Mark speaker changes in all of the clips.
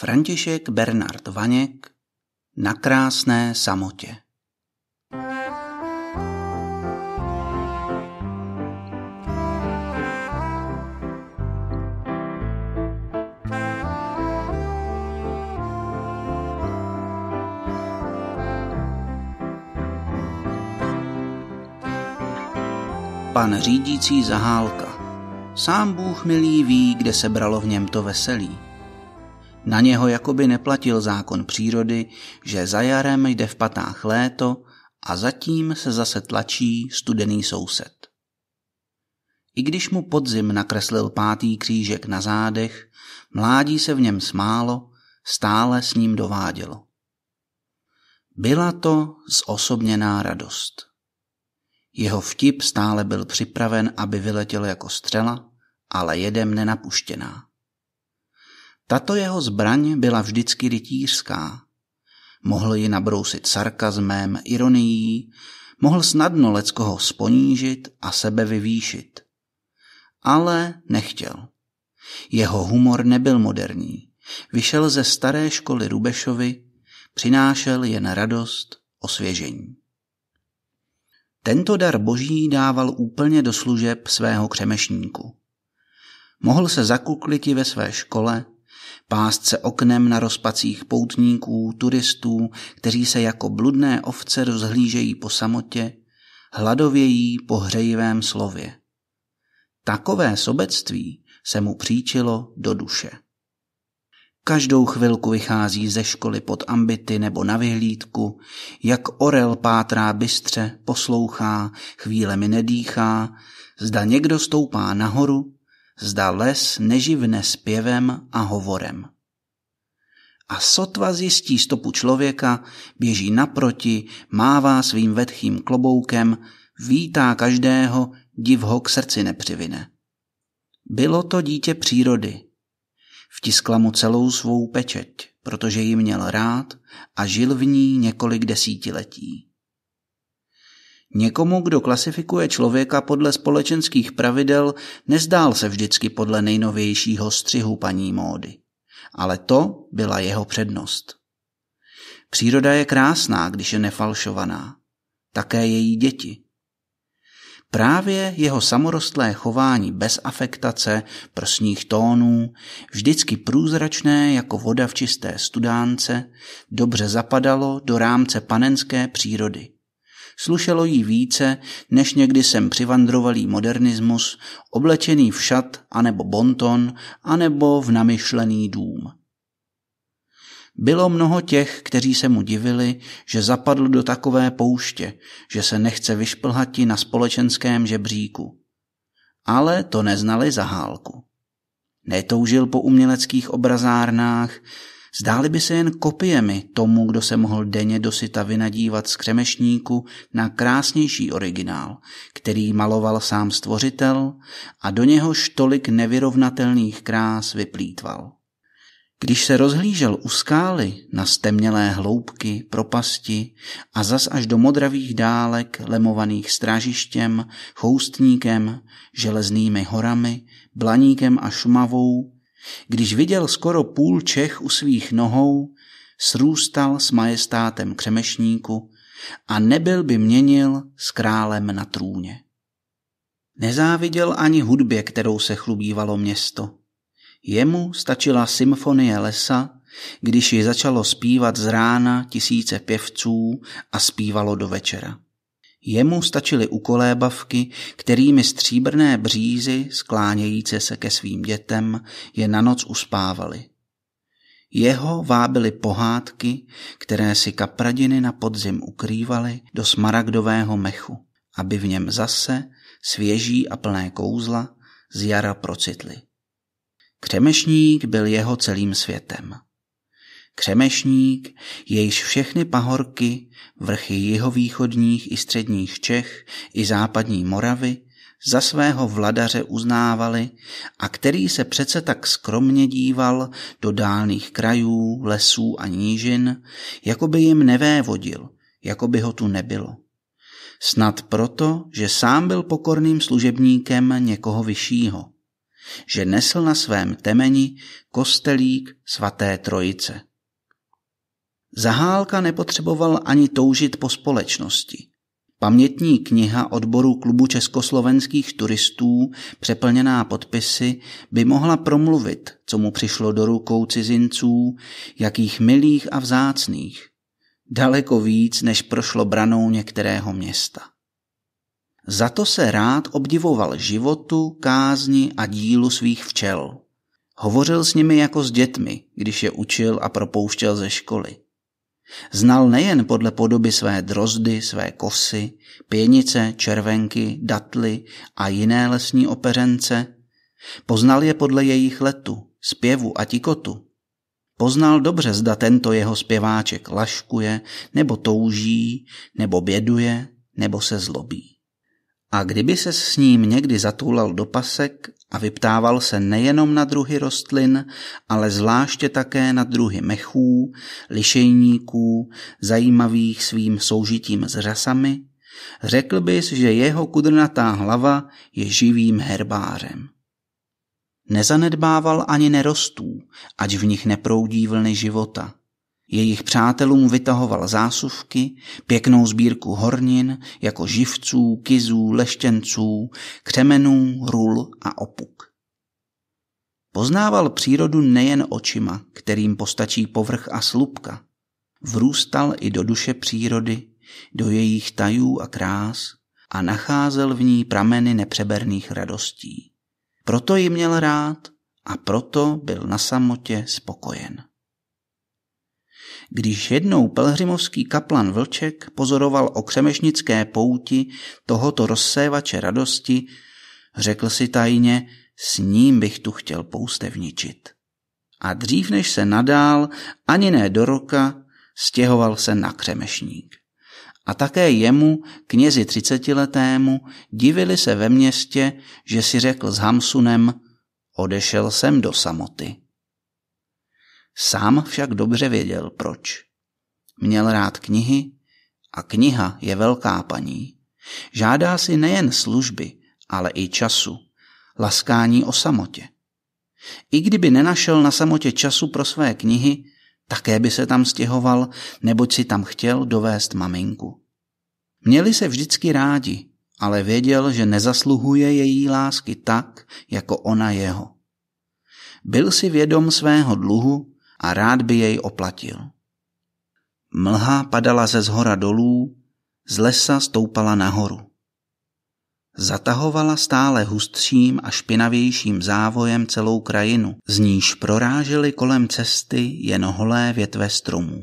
Speaker 1: František Bernard Vaněk na krásné samotě. Pan řídící zahálka. Sám Bůh milý ví, kde se bralo v něm to veselí. Na něho jakoby neplatil zákon přírody, že za jarem jde v patách léto a zatím se zase tlačí studený soused. I když mu podzim nakreslil pátý křížek na zádech, mládí se v něm smálo, stále s ním dovádělo. Byla to zosobněná radost. Jeho vtip stále byl připraven, aby vyletěl jako střela, ale jedem nenapuštěná. Tato jeho zbraň byla vždycky rytířská. Mohl ji nabrousit sarkazmem, ironií, mohl snadno leckoho sponížit a sebe vyvýšit. Ale nechtěl. Jeho humor nebyl moderní. Vyšel ze staré školy Rubešovi, přinášel jen radost, osvěžení. Tento dar boží dával úplně do služeb svého křemešníku. Mohl se zakuklit i ve své škole, pást se oknem na rozpacích poutníků, turistů, kteří se jako bludné ovce rozhlížejí po samotě, hladovějí po hřejivém slově. Takové sobectví se mu příčilo do duše. Každou chvilku vychází ze školy pod ambity nebo na vyhlídku, jak orel pátrá bystře, poslouchá, chvílemi nedýchá, zda někdo stoupá nahoru zda les neživne zpěvem a hovorem. A sotva zjistí stopu člověka, běží naproti, mává svým vedchým kloboukem, vítá každého, div ho k srdci nepřivine. Bylo to dítě přírody. Vtiskla mu celou svou pečeť, protože ji měl rád a žil v ní několik desítiletí. Někomu, kdo klasifikuje člověka podle společenských pravidel, nezdál se vždycky podle nejnovějšího střihu paní módy. Ale to byla jeho přednost. Příroda je krásná, když je nefalšovaná. Také její děti. Právě jeho samorostlé chování bez afektace, prsních tónů, vždycky průzračné jako voda v čisté studánce, dobře zapadalo do rámce panenské přírody – Slušelo jí více, než někdy sem přivandrovalý modernismus, oblečený v šat anebo bonton, anebo v namyšlený dům. Bylo mnoho těch, kteří se mu divili, že zapadl do takové pouště, že se nechce vyšplhati na společenském žebříku. Ale to neznali za hálku. Netoužil po uměleckých obrazárnách, Zdály by se jen kopiemi tomu, kdo se mohl denně dosyta vynadívat z křemešníku na krásnější originál, který maloval sám stvořitel a do něhož tolik nevyrovnatelných krás vyplýtval. Když se rozhlížel u skály na stemnělé hloubky, propasti a zas až do modravých dálek lemovaných strážištěm, choustníkem, železnými horami, blaníkem a šumavou, když viděl skoro půl Čech u svých nohou, srůstal s majestátem křemešníku a nebyl by měnil s králem na trůně. Nezáviděl ani hudbě, kterou se chlubívalo město. Jemu stačila symfonie lesa, když ji začalo zpívat z rána tisíce pěvců a zpívalo do večera. Jemu stačily ukolébavky, kterými stříbrné břízy, sklánějíce se ke svým dětem, je na noc uspávaly. Jeho vábily pohádky, které si kapradiny na podzim ukrývaly do smaragdového mechu, aby v něm zase, svěží a plné kouzla, z jara procitly. Křemešník byl jeho celým světem. Křemešník, jejíž všechny pahorky, vrchy jihovýchodních i středních Čech i západní Moravy za svého vladaře uznávali a který se přece tak skromně díval do dálných krajů, lesů a nížin, jako by jim nevévodil, jako by ho tu nebylo. Snad proto, že sám byl pokorným služebníkem někoho vyššího, že nesl na svém temeni kostelík svaté trojice. Zahálka nepotřeboval ani toužit po společnosti. Pamětní kniha odboru klubu československých turistů, přeplněná podpisy, by mohla promluvit, co mu přišlo do rukou cizinců, jakých milých a vzácných. Daleko víc, než prošlo branou některého města. Za to se rád obdivoval životu, kázni a dílu svých včel. Hovořil s nimi jako s dětmi, když je učil a propouštěl ze školy. Znal nejen podle podoby své drozdy, své kosy, pěnice, červenky, datly a jiné lesní operence, poznal je podle jejich letu, zpěvu a tikotu. Poznal dobře, zda tento jeho zpěváček laškuje, nebo touží, nebo běduje, nebo se zlobí. A kdyby se s ním někdy zatulal do pasek, a vyptával se nejenom na druhy rostlin, ale zvláště také na druhy mechů, lišejníků, zajímavých svým soužitím s řasami, řekl bys, že jeho kudrnatá hlava je živým herbárem. Nezanedbával ani nerostů, ať v nich neproudí vlny života. Jejich přátelům vytahoval zásuvky, pěknou sbírku hornin jako živců, kizů, leštěnců, křemenů, rul a opuk. Poznával přírodu nejen očima, kterým postačí povrch a slupka. Vrůstal i do duše přírody, do jejich tajů a krás a nacházel v ní prameny nepřeberných radostí. Proto ji měl rád a proto byl na samotě spokojen. Když jednou Pelhřimovský kaplan Vlček pozoroval o křemešnické pouti tohoto rozsévače radosti, řekl si tajně, s ním bych tu chtěl poustevničit. A dřív než se nadál, ani ne do roka, stěhoval se na křemešník. A také jemu, knězi třicetiletému, divili se ve městě, že si řekl s Hamsunem, odešel jsem do samoty. Sám však dobře věděl, proč. Měl rád knihy a kniha je velká paní. Žádá si nejen služby, ale i času, laskání o samotě. I kdyby nenašel na samotě času pro své knihy, také by se tam stěhoval, neboť si tam chtěl dovést maminku. Měli se vždycky rádi, ale věděl, že nezasluhuje její lásky tak, jako ona jeho. Byl si vědom svého dluhu a rád by jej oplatil. Mlha padala ze zhora dolů, z lesa stoupala nahoru. Zatahovala stále hustším a špinavějším závojem celou krajinu, z níž prorážely kolem cesty jen holé větve stromů.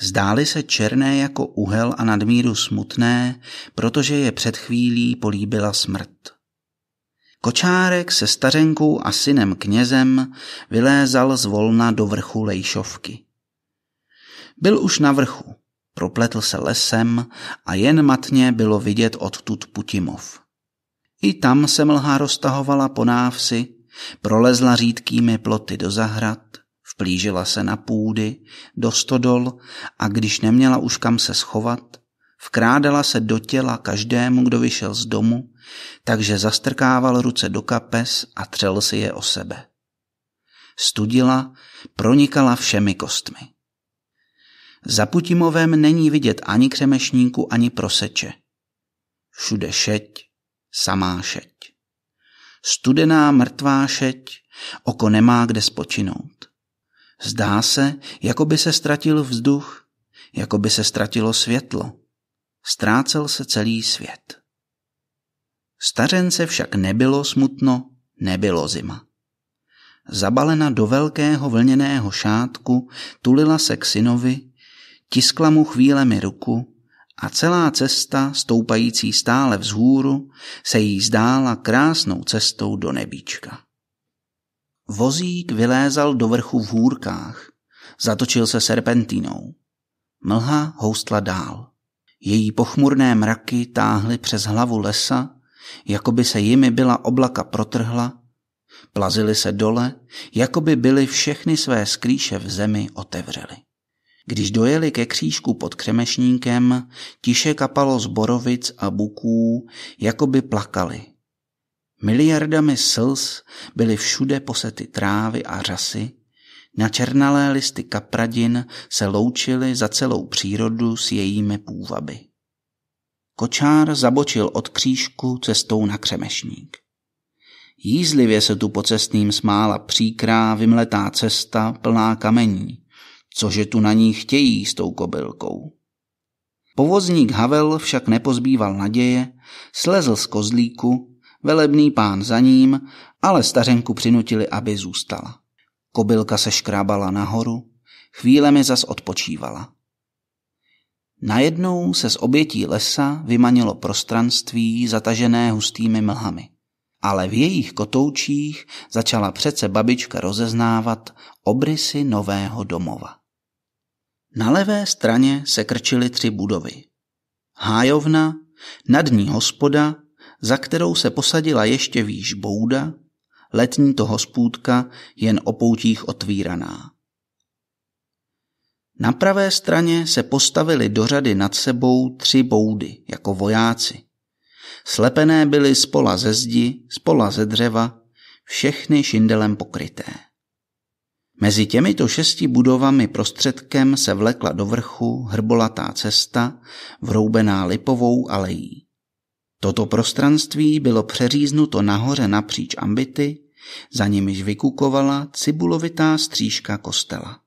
Speaker 1: Zdály se černé jako uhel a nadmíru smutné, protože je před chvílí políbila smrt. Kočárek se stařenkou a synem knězem vylézal z volna do vrchu Lejšovky. Byl už na vrchu, propletl se lesem a jen matně bylo vidět odtud Putimov. I tam se mlha roztahovala po návsi, prolezla řídkými ploty do zahrad, vplížila se na půdy, do stodol a když neměla už kam se schovat, Vkrádala se do těla každému, kdo vyšel z domu, takže zastrkával ruce do kapes a třel si je o sebe. Studila, pronikala všemi kostmi. Za Putimovem není vidět ani křemešníku, ani proseče. Všude šeť, samá šeť. Studená mrtvá šeť, oko nemá kde spočinout. Zdá se, jako by se ztratil vzduch, jako by se ztratilo světlo ztrácel se celý svět. Stařence však nebylo smutno, nebylo zima. Zabalena do velkého vlněného šátku, tulila se k synovi, tiskla mu chvílemi ruku a celá cesta, stoupající stále vzhůru, se jí zdála krásnou cestou do nebíčka. Vozík vylézal do vrchu v hůrkách, zatočil se serpentínou. Mlha houstla dál. Její pochmurné mraky táhly přes hlavu lesa, jako by se jimi byla oblaka protrhla, plazily se dole, jako by byly všechny své skrýše v zemi otevřely. Když dojeli ke křížku pod křemešníkem, tiše kapalo z borovic a buků, jako by plakali. Miliardami slz byly všude posety trávy a řasy, na černalé listy kapradin se loučily za celou přírodu s jejími půvaby. Kočár zabočil od křížku cestou na křemešník. Jízlivě se tu po cestným smála příkrá, vymletá cesta plná kamení. Cože tu na ní chtějí s tou kobylkou? Povozník Havel však nepozbýval naděje, slezl z kozlíku, velebný pán za ním, ale stařenku přinutili, aby zůstala. Kobylka se škrábala nahoru, chvílemi zas odpočívala. Najednou se z obětí lesa vymanilo prostranství zatažené hustými mlhami. Ale v jejich kotoučích začala přece babička rozeznávat obrysy nového domova. Na levé straně se krčily tři budovy. Hájovna, nad ní hospoda, za kterou se posadila ještě výš bouda letní to hospůdka jen o poutích otvíraná. Na pravé straně se postavili do řady nad sebou tři boudy, jako vojáci. Slepené byly spola ze zdi, spola ze dřeva, všechny šindelem pokryté. Mezi těmito šesti budovami prostředkem se vlekla do vrchu hrbolatá cesta, vroubená lipovou alejí. Toto prostranství bylo přeříznuto nahoře napříč ambity, za nimiž vykukovala cibulovitá střížka kostela.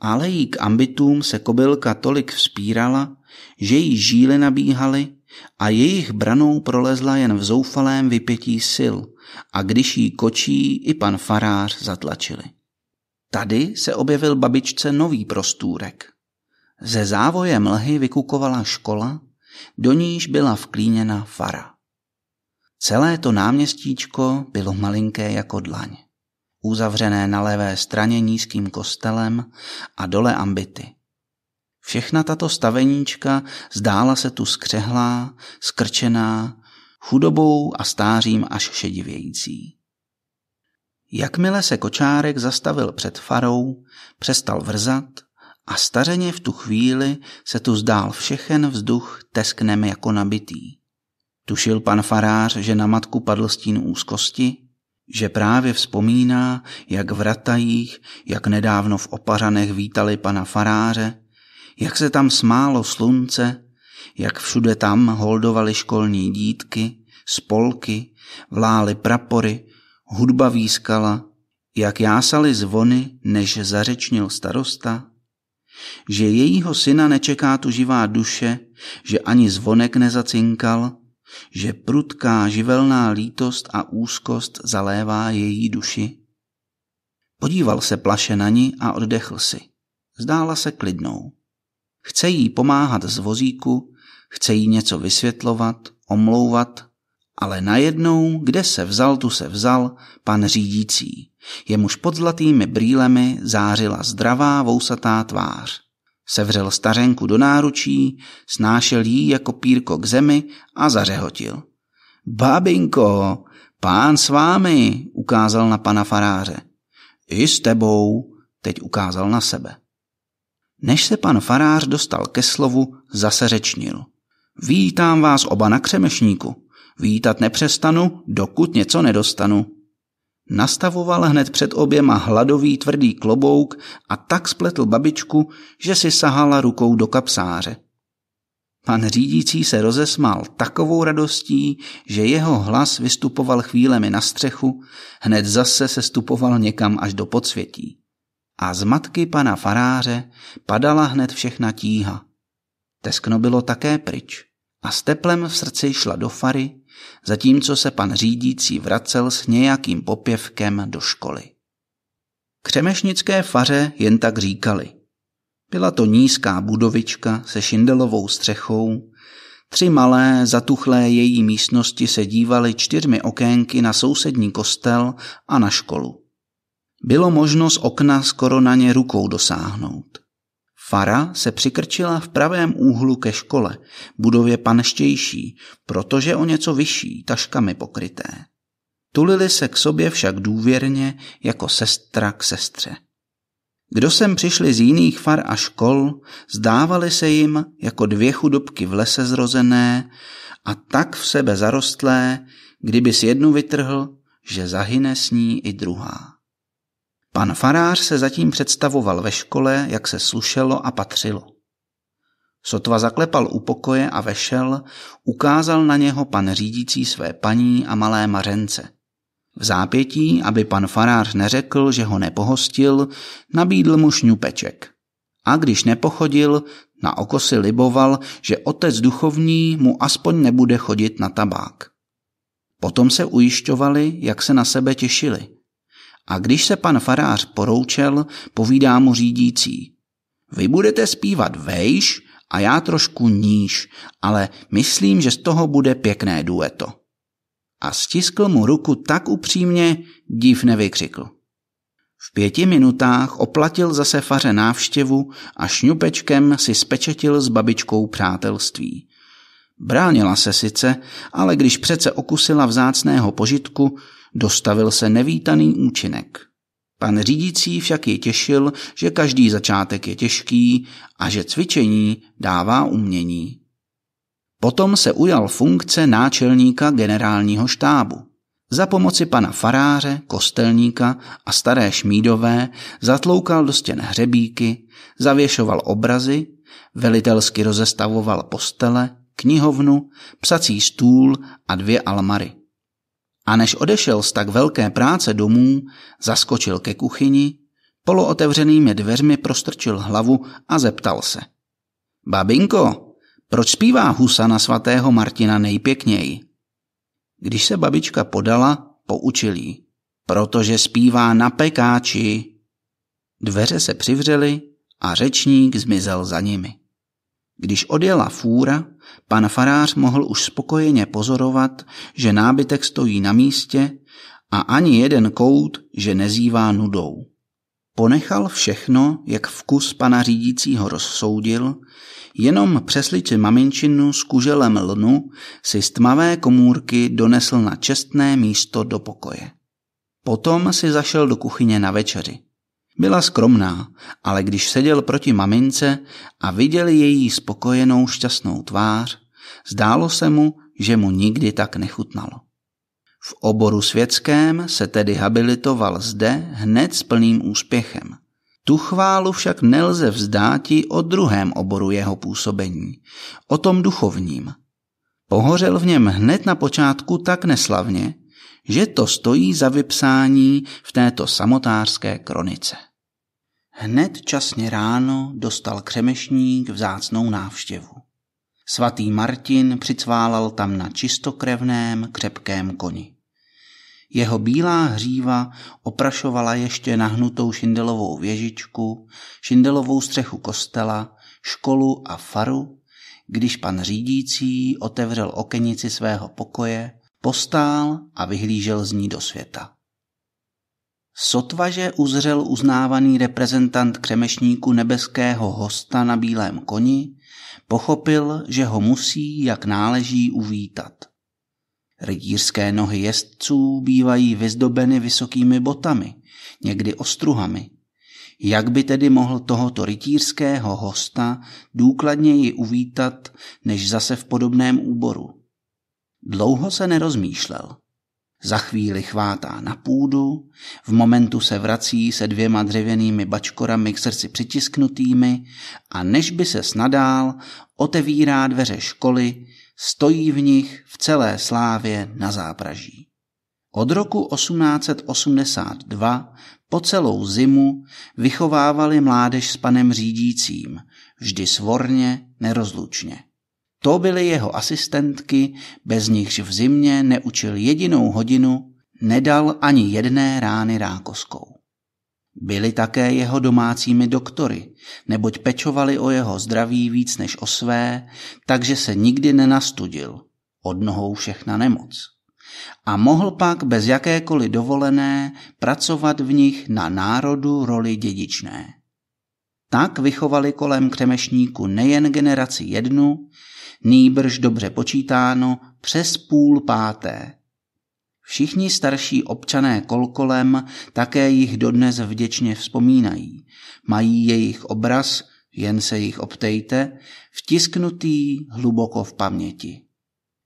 Speaker 1: Ale jí k ambitům se kobylka tolik vzpírala, že jí žíly nabíhaly a jejich branou prolezla jen v zoufalém vypětí sil a když jí kočí i pan farář zatlačili. Tady se objevil babičce nový prostůrek. Ze závoje mlhy vykukovala škola do níž byla vklíněna fara. Celé to náměstíčko bylo malinké jako dlaň, uzavřené na levé straně nízkým kostelem a dole ambity. Všechna tato staveníčka zdála se tu skřehlá, skrčená, chudobou a stářím až šedivějící. Jakmile se kočárek zastavil před farou, přestal vrzat a stařeně v tu chvíli se tu zdál všechen vzduch tesknem jako nabitý. Tušil pan farář, že na matku padl stín úzkosti, že právě vzpomíná, jak v ratajích, jak nedávno v opařanech vítali pana faráře, jak se tam smálo slunce, jak všude tam holdovali školní dítky, spolky, vlály prapory, hudba výskala, jak jásali zvony, než zařečnil starosta že jejího syna nečeká tu živá duše, že ani zvonek nezacinkal, že prudká živelná lítost a úzkost zalévá její duši. Podíval se plaše na ní a oddechl si. Zdála se klidnou. Chce jí pomáhat z vozíku, chce jí něco vysvětlovat, omlouvat, ale najednou, kde se vzal, tu se vzal pan řídící. Jemuž pod zlatými brýlemi zářila zdravá vousatá tvář. Sevřel stařenku do náručí, snášel jí jako pírko k zemi a zařehotil. Babinko, pán s vámi, ukázal na pana faráře. I s tebou, teď ukázal na sebe. Než se pan farář dostal ke slovu, zase řečnil. Vítám vás oba na křemešníku. Vítat nepřestanu, dokud něco nedostanu. Nastavoval hned před oběma hladový tvrdý klobouk a tak spletl babičku, že si sahala rukou do kapsáře. Pan řídící se rozesmál takovou radostí, že jeho hlas vystupoval chvílemi na střechu, hned zase se stupoval někam až do podsvětí. A z matky pana faráře padala hned všechna tíha. Teskno bylo také pryč a s teplem v srdci šla do fary, zatímco se pan řídící vracel s nějakým popěvkem do školy. Křemešnické faře jen tak říkali. Byla to nízká budovička se šindelovou střechou, Tři malé, zatuchlé její místnosti se dívaly čtyřmi okénky na sousední kostel a na školu. Bylo možno z okna skoro na ně rukou dosáhnout. Fara se přikrčila v pravém úhlu ke škole, budově panštější, protože o něco vyšší, taškami pokryté. Tulili se k sobě však důvěrně jako sestra k sestře. Kdo sem přišli z jiných far a škol, zdávali se jim jako dvě chudobky v lese zrozené a tak v sebe zarostlé, kdyby si jednu vytrhl, že zahyne s ní i druhá. Pan farář se zatím představoval ve škole, jak se slušelo a patřilo. Sotva zaklepal u pokoje a vešel, ukázal na něho pan řídící své paní a malé mařence. V zápětí, aby pan farář neřekl, že ho nepohostil, nabídl mu šňupeček. A když nepochodil, na oko si liboval, že otec duchovní mu aspoň nebude chodit na tabák. Potom se ujišťovali, jak se na sebe těšili – a když se pan farář poroučel, povídá mu řídící. Vy budete zpívat vejš a já trošku níž, ale myslím, že z toho bude pěkné dueto. A stiskl mu ruku tak upřímně, div nevykřikl. V pěti minutách oplatil zase faře návštěvu a šňupečkem si spečetil s babičkou přátelství. Bránila se sice, ale když přece okusila vzácného požitku, Dostavil se nevítaný účinek. Pan řídící však je těšil, že každý začátek je těžký a že cvičení dává umění. Potom se ujal funkce náčelníka generálního štábu. Za pomoci pana faráře, kostelníka a staré šmídové zatloukal do stěn hřebíky, zavěšoval obrazy, velitelsky rozestavoval postele, knihovnu, psací stůl a dvě almary. A než odešel z tak velké práce domů, zaskočil ke kuchyni, polootevřenými dveřmi prostrčil hlavu a zeptal se. Babinko, proč zpívá husa na svatého Martina nejpěkněji? Když se babička podala, poučil jí. Protože zpívá na pekáči. Dveře se přivřely a řečník zmizel za nimi. Když odjela fůra, pan farář mohl už spokojeně pozorovat, že nábytek stojí na místě a ani jeden kout, že nezývá nudou. Ponechal všechno, jak vkus pana řídícího rozsoudil, jenom přesliči maminčinu s kuželem lnu si z tmavé komůrky donesl na čestné místo do pokoje. Potom si zašel do kuchyně na večeři. Byla skromná, ale když seděl proti mamince a viděl její spokojenou šťastnou tvář, zdálo se mu, že mu nikdy tak nechutnalo. V oboru světském se tedy habilitoval zde hned s plným úspěchem. Tu chválu však nelze vzdáti o druhém oboru jeho působení, o tom duchovním. Pohořel v něm hned na počátku tak neslavně, že to stojí za vypsání v této samotářské kronice. Hned časně ráno dostal křemešník vzácnou návštěvu. Svatý Martin přicválal tam na čistokrevném křepkém koni. Jeho bílá hříva oprašovala ještě nahnutou šindelovou věžičku, šindelovou střechu kostela, školu a faru, když pan řídící otevřel okenici svého pokoje, postál a vyhlížel z ní do světa. Sotvaže uzřel uznávaný reprezentant křemešníku nebeského hosta na bílém koni, pochopil, že ho musí, jak náleží, uvítat. Rydířské nohy jezdců bývají vyzdobeny vysokými botami, někdy ostruhami. Jak by tedy mohl tohoto rytířského hosta důkladněji uvítat, než zase v podobném úboru? Dlouho se nerozmýšlel. Za chvíli chvátá na půdu, v momentu se vrací se dvěma dřevěnými bačkorami k srdci přitisknutými a než by se snadál, otevírá dveře školy, stojí v nich v celé slávě na zápraží. Od roku 1882 po celou zimu vychovávali mládež s panem řídícím, vždy svorně, nerozlučně. To byly jeho asistentky, bez nichž v zimě neučil jedinou hodinu, nedal ani jedné rány rákoskou. Byli také jeho domácími doktory, neboť pečovali o jeho zdraví víc než o své, takže se nikdy nenastudil, od nohou všechna nemoc. A mohl pak bez jakékoliv dovolené pracovat v nich na národu roli dědičné. Tak vychovali kolem křemešníku nejen generaci jednu, Nýbrž dobře počítáno přes půl páté. Všichni starší občané kolkolem také jich dodnes vděčně vzpomínají. Mají jejich obraz, jen se jich obtejte, vtisknutý hluboko v paměti.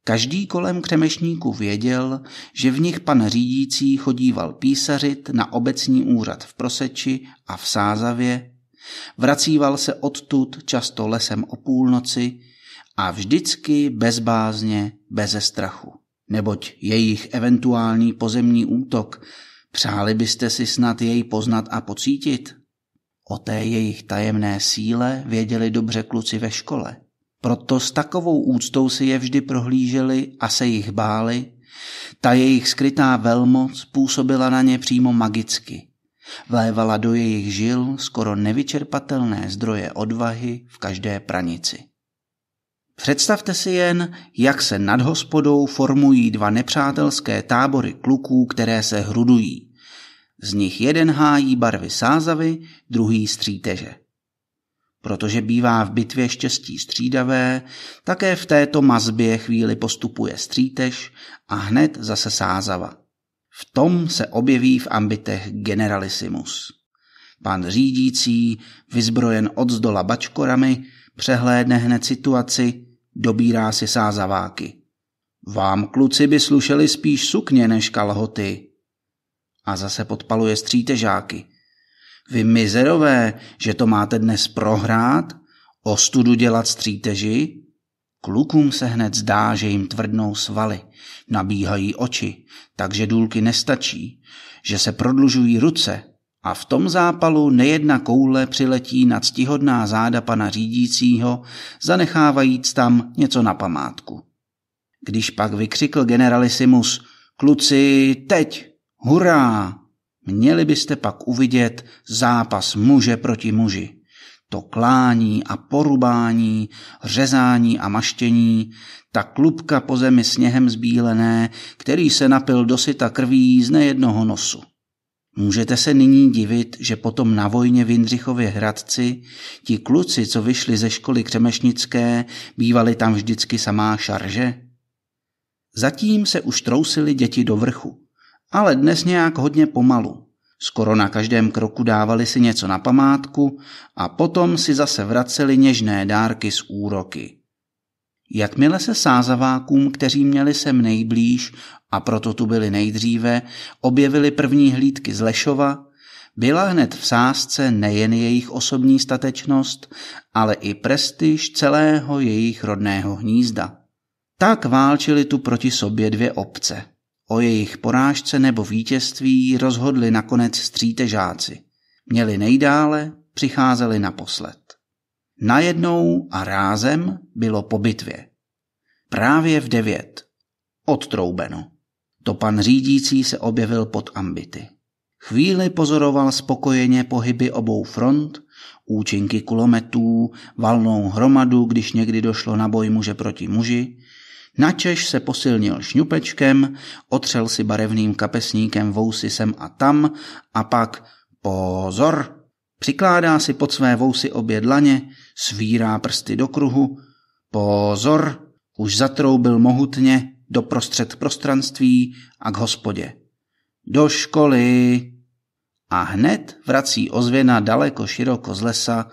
Speaker 1: Každý kolem křemešníku věděl, že v nich pan řídící chodíval písařit na obecní úřad v Proseči a v Sázavě, vracíval se odtud často lesem o půlnoci, a vždycky bezbázně, beze strachu. Neboť jejich eventuální pozemní útok, přáli byste si snad jej poznat a pocítit? O té jejich tajemné síle věděli dobře kluci ve škole. Proto s takovou úctou si je vždy prohlíželi a se jich báli. Ta jejich skrytá velmoc působila na ně přímo magicky. Vlévala do jejich žil skoro nevyčerpatelné zdroje odvahy v každé pranici. Představte si jen, jak se nad hospodou formují dva nepřátelské tábory kluků, které se hrudují. Z nich jeden hájí barvy sázavy, druhý stříteže. Protože bývá v bitvě štěstí střídavé, také v této mazbě chvíli postupuje střítež a hned zase sázava. V tom se objeví v ambitech generalisimus. Pan řídící, vyzbrojen od zdola bačkorami, přehlédne hned situaci dobírá si sázaváky. Vám kluci by slušeli spíš sukně než kalhoty. A zase podpaluje střítežáky. Vy mizerové, že to máte dnes prohrát, ostudu dělat stříteži? Klukům se hned zdá, že jim tvrdnou svaly, nabíhají oči, takže důlky nestačí, že se prodlužují ruce, a v tom zápalu nejedna koule přiletí na ctihodná záda pana řídícího, zanechávajíc tam něco na památku. Když pak vykřikl generalisimus Kluci, teď! Hurá! Měli byste pak uvidět zápas muže proti muži. To klání a porubání, řezání a maštění, ta klubka po zemi sněhem zbílené, který se napil dosyta krví z nejednoho nosu. Můžete se nyní divit, že potom na vojně v Jindřichově Hradci ti kluci, co vyšli ze školy křemešnické, bývali tam vždycky samá šarže? Zatím se už trousili děti do vrchu, ale dnes nějak hodně pomalu. Skoro na každém kroku dávali si něco na památku a potom si zase vraceli něžné dárky z úroky. Jakmile se sázavákům, kteří měli sem nejblíž a proto tu byli nejdříve, objevili první hlídky z Lešova, byla hned v sázce nejen jejich osobní statečnost, ale i prestiž celého jejich rodného hnízda. Tak válčili tu proti sobě dvě obce. O jejich porážce nebo vítězství rozhodli nakonec střítežáci. Měli nejdále, přicházeli naposled. Najednou a rázem bylo po bitvě. Právě v devět. Odtroubeno. To pan řídící se objevil pod ambity. Chvíli pozoroval spokojeně pohyby obou front, účinky kulometů, valnou hromadu, když někdy došlo na boj muže proti muži. Načež se posilnil šňupečkem, otřel si barevným kapesníkem vousy sem a tam a pak pozor! Přikládá si pod své vousy obě dlaně, svírá prsty do kruhu. Pozor! Už zatroubil mohutně doprostřed prostranství a k hospodě. Do školy! A hned vrací ozvěna daleko široko z lesa.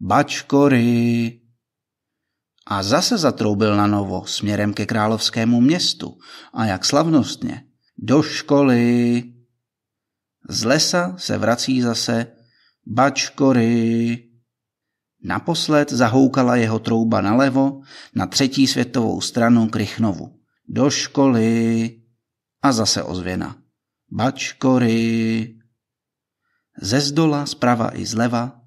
Speaker 1: Bačkory! A zase zatroubil na novo směrem ke královskému městu. A jak slavnostně! Do školy! Z lesa se vrací zase Bačkory! Naposled zahoukala jeho trouba nalevo na třetí světovou stranu Krychnovu. Do školy! A zase ozvěna. Bačkory! Ze zdola, zprava i zleva,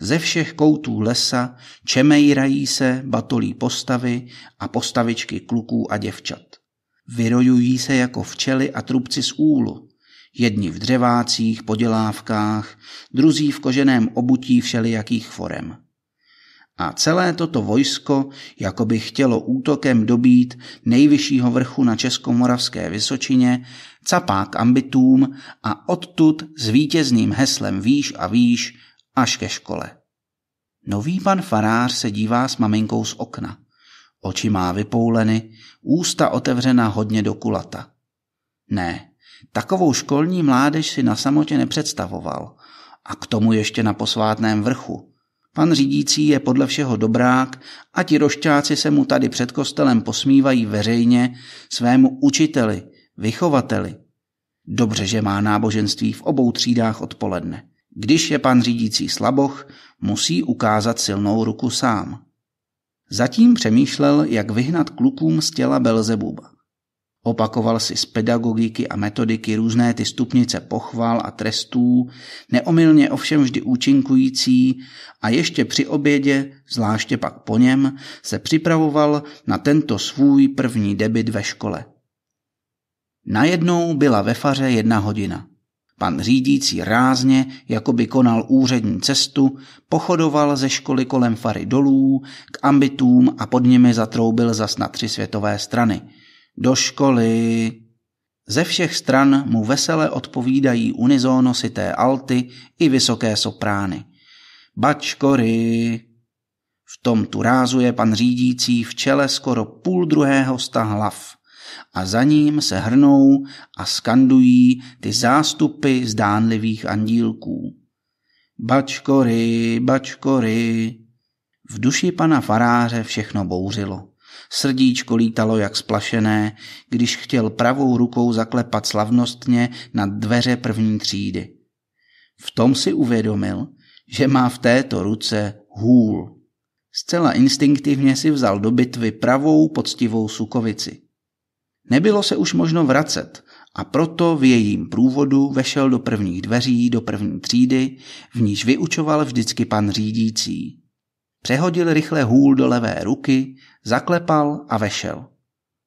Speaker 1: ze všech koutů lesa čemejrají se batolí postavy a postavičky kluků a děvčat. Vyrojují se jako včely a trubci z úlu. Jedni v dřevácích, podělávkách, druzí v koženém obutí všelijakých forem. A celé toto vojsko jako by chtělo útokem dobít nejvyššího vrchu na Českomoravské Vysočině, capá k ambitům a odtud s vítězným heslem výš a výš až ke škole. Nový pan farář se dívá s maminkou z okna. Oči má vypouleny, ústa otevřená hodně do kulata. Ne, takovou školní mládež si na samotě nepředstavoval. A k tomu ještě na posvátném vrchu – Pan řídící je podle všeho dobrák a ti rošťáci se mu tady před kostelem posmívají veřejně svému učiteli, vychovateli. Dobře, že má náboženství v obou třídách odpoledne. Když je pan řídící slaboch, musí ukázat silnou ruku sám. Zatím přemýšlel, jak vyhnat klukům z těla Belzebuba. Opakoval si z pedagogiky a metodiky různé ty stupnice pochval a trestů, neomylně ovšem vždy účinkující a ještě při obědě, zvláště pak po něm, se připravoval na tento svůj první debit ve škole. Najednou byla ve faře jedna hodina. Pan řídící rázně, jako by konal úřední cestu, pochodoval ze školy kolem fary dolů, k ambitům a pod nimi zatroubil zas na tři světové strany – do školy! Ze všech stran mu vesele odpovídají unizónosité alty i vysoké soprány. Bačkory! V tom turázu je pan řídící v čele skoro půl druhého sta hlav a za ním se hrnou a skandují ty zástupy zdánlivých andílků. Bačkory, bačkory. V duši pana faráře všechno bouřilo. Srdíčko lítalo jak splašené, když chtěl pravou rukou zaklepat slavnostně na dveře první třídy. V tom si uvědomil, že má v této ruce hůl. Zcela instinktivně si vzal do bitvy pravou poctivou sukovici. Nebylo se už možno vracet a proto v jejím průvodu vešel do prvních dveří do první třídy, v níž vyučoval vždycky pan řídící. Přehodil rychle hůl do levé ruky, zaklepal a vešel.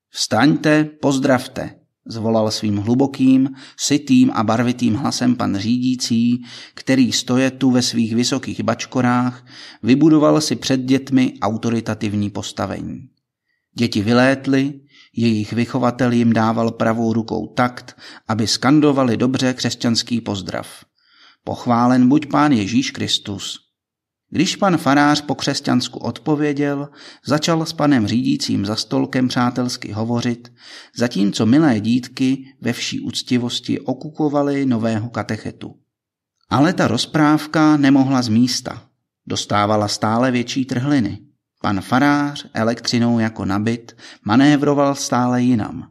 Speaker 1: Vstaňte, pozdravte, zvolal svým hlubokým, sytým a barvitým hlasem pan řídící, který stoje tu ve svých vysokých bačkorách, vybudoval si před dětmi autoritativní postavení. Děti vylétly, jejich vychovatel jim dával pravou rukou takt, aby skandovali dobře křesťanský pozdrav. Pochválen buď Pán Ježíš Kristus. Když pan farář po křesťansku odpověděl, začal s panem řídícím za stolkem přátelsky hovořit, zatímco milé dítky ve vší úctivosti okukovaly nového katechetu. Ale ta rozprávka nemohla z místa. Dostávala stále větší trhliny. Pan farář, elektřinou jako nabit, manévroval stále jinam.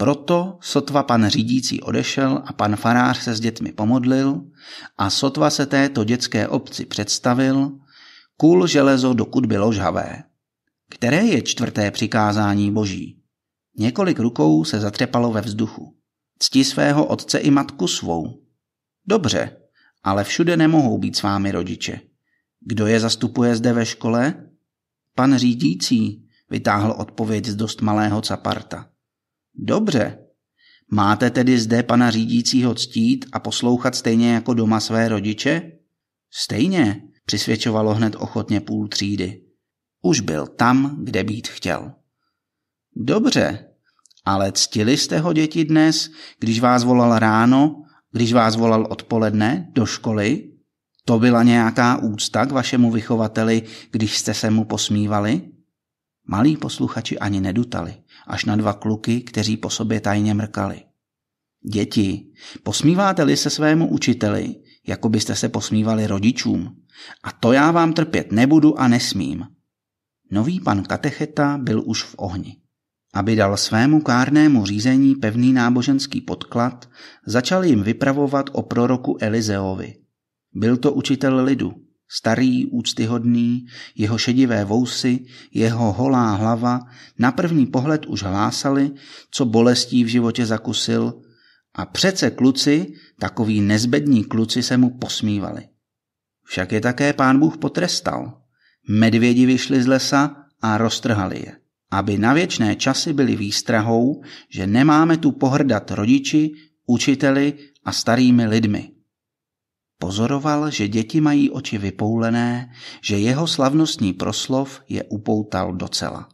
Speaker 1: Proto sotva pan řídící odešel a pan farář se s dětmi pomodlil a sotva se této dětské obci představil, kůl železo dokud bylo žhavé. Které je čtvrté přikázání boží? Několik rukou se zatřepalo ve vzduchu. Cti svého otce i matku svou. Dobře, ale všude nemohou být s vámi rodiče. Kdo je zastupuje zde ve škole? Pan řídící, vytáhl odpověď z dost malého caparta. Dobře. Máte tedy zde pana řídícího ctít a poslouchat stejně jako doma své rodiče? Stejně, přisvědčovalo hned ochotně půl třídy. Už byl tam, kde být chtěl. Dobře, ale ctili jste ho děti dnes, když vás volal ráno, když vás volal odpoledne do školy? To byla nějaká úcta k vašemu vychovateli, když jste se mu posmívali? Malí posluchači ani nedutali až na dva kluky, kteří po sobě tajně mrkali. Děti, posmíváte-li se svému učiteli, jako byste se posmívali rodičům. A to já vám trpět nebudu a nesmím. Nový pan katecheta byl už v ohni. Aby dal svému kárnému řízení pevný náboženský podklad, začal jim vypravovat o proroku Elizeovi. Byl to učitel lidu, Starý, úctyhodný, jeho šedivé vousy, jeho holá hlava na první pohled už hlásali, co bolestí v životě zakusil a přece kluci, takový nezbední kluci se mu posmívali. Však je také pán Bůh potrestal. Medvědi vyšli z lesa a roztrhali je, aby na věčné časy byli výstrahou, že nemáme tu pohrdat rodiči, učiteli a starými lidmi. Pozoroval, že děti mají oči vypoulené, že jeho slavnostní proslov je upoutal docela.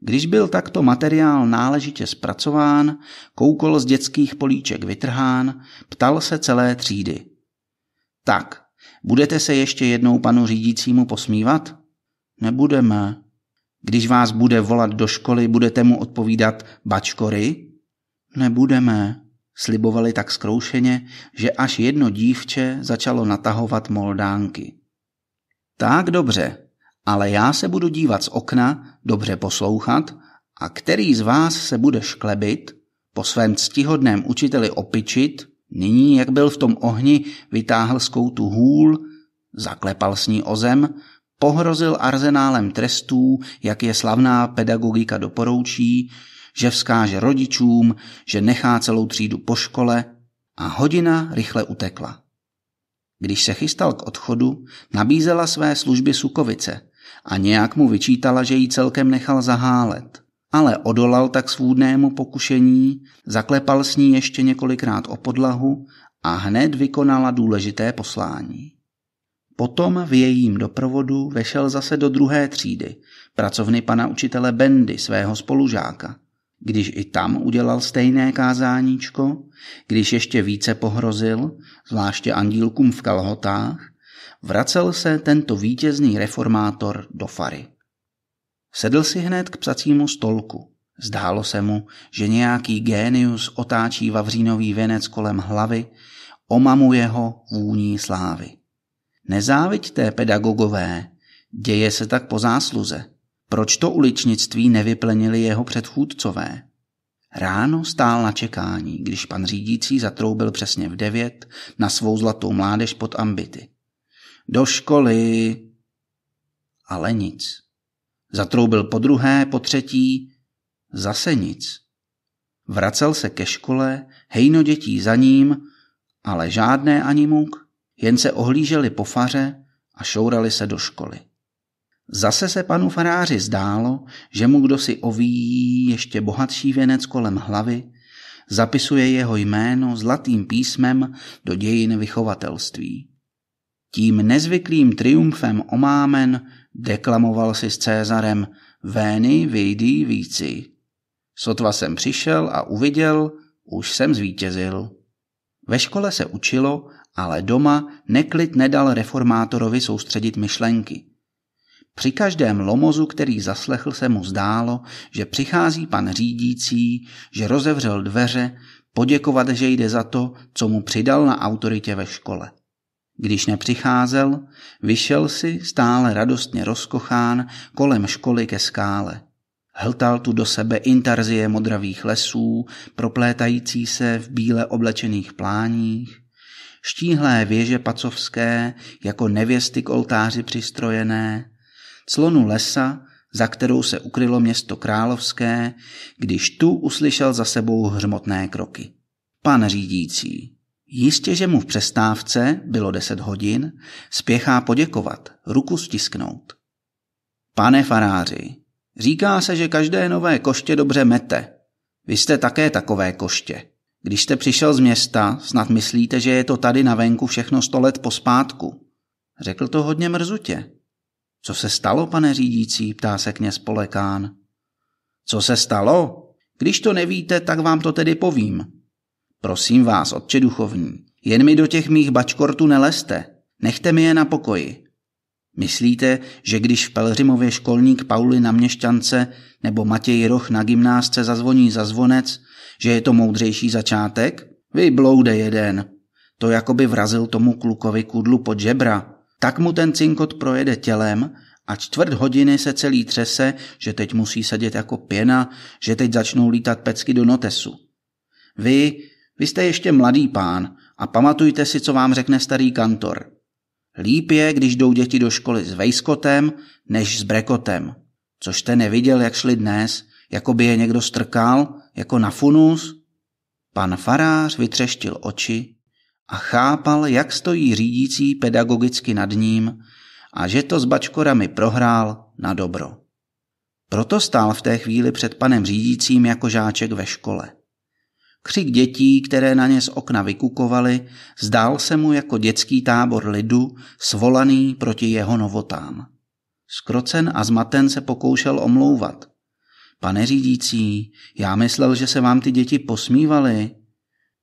Speaker 1: Když byl takto materiál náležitě zpracován, koukol z dětských políček vytrhán, ptal se celé třídy. Tak, budete se ještě jednou panu řídícímu posmívat? Nebudeme. Když vás bude volat do školy, budete mu odpovídat bačkory? Nebudeme. Slibovali tak zkroušeně, že až jedno dívče začalo natahovat moldánky. Tak dobře, ale já se budu dívat z okna, dobře poslouchat a který z vás se bude šklebit, po svém ctihodném učiteli opičit, nyní, jak byl v tom ohni, vytáhl z koutu hůl, zaklepal s ní o zem, pohrozil arzenálem trestů, jak je slavná pedagogika doporoučí, že vzkáže rodičům, že nechá celou třídu po škole a hodina rychle utekla. Když se chystal k odchodu, nabízela své služby Sukovice a nějak mu vyčítala, že ji celkem nechal zahálet. Ale odolal tak svůdnému pokušení, zaklepal s ní ještě několikrát o podlahu a hned vykonala důležité poslání. Potom v jejím doprovodu vešel zase do druhé třídy, pracovny pana učitele Bendy, svého spolužáka, když i tam udělal stejné kázáníčko, když ještě více pohrozil, zvláště andílkům v kalhotách, vracel se tento vítězný reformátor do fary. Sedl si hned k psacímu stolku. Zdálo se mu, že nějaký génius otáčí vavřínový věnec kolem hlavy, omamuje ho vůní slávy. Nezáviďte, pedagogové, děje se tak po zásluze. Proč to uličnictví nevyplnili jeho předchůdcové? Ráno stál na čekání, když pan řídící zatroubil přesně v devět na svou zlatou mládež pod ambity. Do školy! Ale nic. Zatroubil po druhé, po třetí, zase nic. Vracel se ke škole, hejno dětí za ním, ale žádné ani muk, jen se ohlíželi po faře a šourali se do školy. Zase se panu faráři zdálo, že mu kdo si ovíjí ještě bohatší věnec kolem hlavy, zapisuje jeho jméno zlatým písmem do dějin vychovatelství. Tím nezvyklým triumfem omámen deklamoval si s Cézarem Vény vyjdí víci. Sotva jsem přišel a uviděl, už jsem zvítězil. Ve škole se učilo, ale doma neklid nedal reformátorovi soustředit myšlenky. Při každém lomozu, který zaslechl, se mu zdálo, že přichází pan řídící, že rozevřel dveře, poděkovat, že jde za to, co mu přidal na autoritě ve škole. Když nepřicházel, vyšel si, stále radostně rozkochán, kolem školy ke skále. Hltal tu do sebe intarzie modravých lesů, proplétající se v bíle oblečených pláních, štíhlé věže pacovské, jako nevěsty k oltáři přistrojené, clonu lesa, za kterou se ukrylo město Královské, když tu uslyšel za sebou hřmotné kroky. Pan řídící, jistě, že mu v přestávce, bylo deset hodin, spěchá poděkovat, ruku stisknout. Pane faráři, říká se, že každé nové koště dobře mete. Vy jste také takové koště. Když jste přišel z města, snad myslíte, že je to tady na venku všechno sto let pospátku. Řekl to hodně mrzutě. Co se stalo, pane řídící? ptá se kněz Polekán. Co se stalo? Když to nevíte, tak vám to tedy povím. Prosím vás, otče duchovní, jen mi do těch mých bačkortů neleste. Nechte mi je na pokoji. Myslíte, že když v Pelřimově školník Pauli na Měšťance nebo Matěj Roch na gymnázce zazvoní za zvonec, že je to moudřejší začátek? Vy bloude jeden. To jako by vrazil tomu klukovi kudlu pod žebra tak mu ten cinkot projede tělem a čtvrt hodiny se celý třese, že teď musí sedět jako pěna, že teď začnou lítat pecky do notesu. Vy, vy jste ještě mladý pán a pamatujte si, co vám řekne starý kantor. Líp je, když jdou děti do školy s vejskotem, než s brekotem. Což jste neviděl, jak šli dnes, jako by je někdo strkal, jako na funus? Pan farář vytřeštil oči a chápal, jak stojí řídící pedagogicky nad ním a že to s bačkorami prohrál na dobro. Proto stál v té chvíli před panem řídícím jako žáček ve škole. Křik dětí, které na ně z okna vykukovali, zdál se mu jako dětský tábor lidu, svolaný proti jeho novotám. Skrocen a zmaten se pokoušel omlouvat. Pane řídící, já myslel, že se vám ty děti posmívaly.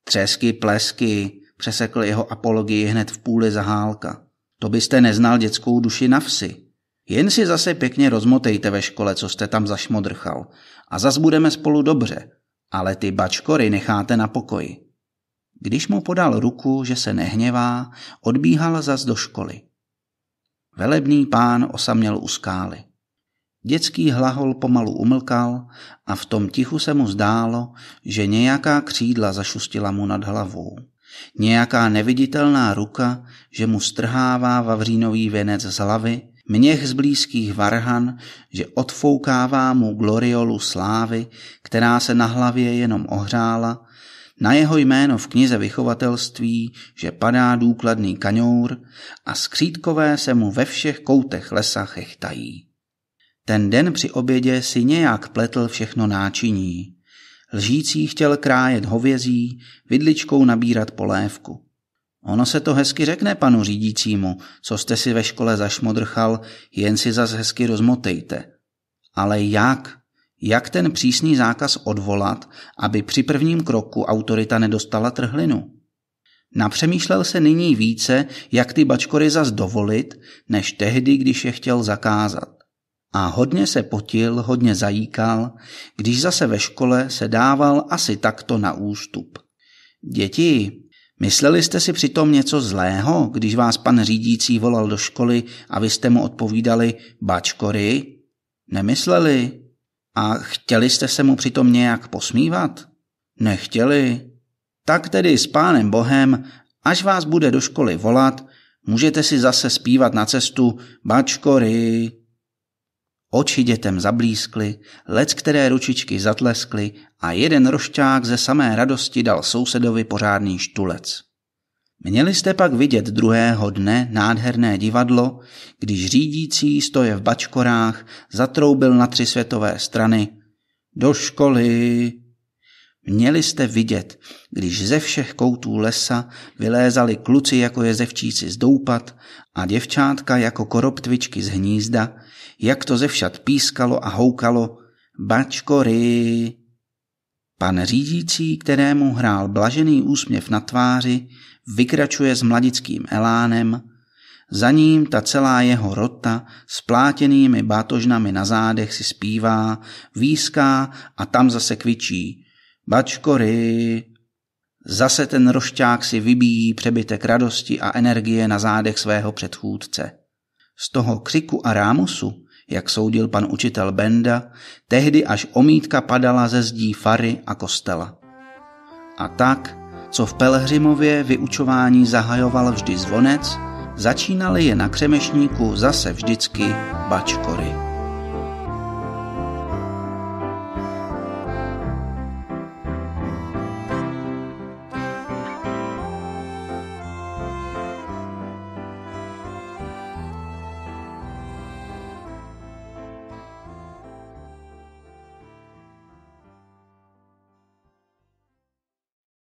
Speaker 1: Třesky, plesky, přesekl jeho apologii hned v půli zahálka. To byste neznal dětskou duši na vsi. Jen si zase pěkně rozmotejte ve škole, co jste tam zašmodrchal. A zas budeme spolu dobře. Ale ty bačkory necháte na pokoji. Když mu podal ruku, že se nehněvá, odbíhal zas do školy. Velebný pán osaměl u skály. Dětský hlahol pomalu umlkal a v tom tichu se mu zdálo, že nějaká křídla zašustila mu nad hlavou. Nějaká neviditelná ruka, že mu strhává vavřínový věnec z hlavy, měch z blízkých varhan, že odfoukává mu gloriolu slávy, která se na hlavě jenom ohřála, na jeho jméno v knize vychovatelství, že padá důkladný kaňour a skřítkové se mu ve všech koutech lesa chechtají. Ten den při obědě si nějak pletl všechno náčiní. Lžící chtěl krájet hovězí, vidličkou nabírat polévku. Ono se to hezky řekne panu řídícímu, co jste si ve škole zašmodrchal, jen si zas hezky rozmotejte. Ale jak? Jak ten přísný zákaz odvolat, aby při prvním kroku autorita nedostala trhlinu? Napřemýšlel se nyní více, jak ty bačkory zas dovolit, než tehdy, když je chtěl zakázat. A hodně se potil, hodně zajíkal, když zase ve škole se dával asi takto na ústup. Děti, mysleli jste si přitom něco zlého, když vás pan řídící volal do školy a vy jste mu odpovídali bačkory? Nemysleli. A chtěli jste se mu přitom nějak posmívat? Nechtěli. Tak tedy s pánem Bohem, až vás bude do školy volat, můžete si zase zpívat na cestu bačkory. Oči dětem zablískly, lec které ručičky zatleskly a jeden rošťák ze samé radosti dal sousedovi pořádný štulec. Měli jste pak vidět druhého dne nádherné divadlo, když řídící stoje v bačkorách zatroubil na tři světové strany. Do školy! Měli jste vidět, když ze všech koutů lesa vylézali kluci jako jezevčíci z doupat a děvčátka jako koroptvičky z hnízda, jak to ze všad pískalo a houkalo Bačkory! Pan řídící, kterému hrál blažený úsměv na tváři, vykračuje s mladickým elánem, za ním ta celá jeho rota s plátěnými bátožnami na zádech si zpívá, výská a tam zase kvičí – Bačkory! Zase ten rošťák si vybíjí přebytek radosti a energie na zádech svého předchůdce. Z toho křiku a rámusu, jak soudil pan učitel Benda, tehdy až omítka padala ze zdí fary a kostela. A tak, co v Pelhřimově vyučování zahajoval vždy zvonec, začínaly je na křemešníku zase vždycky bačkory.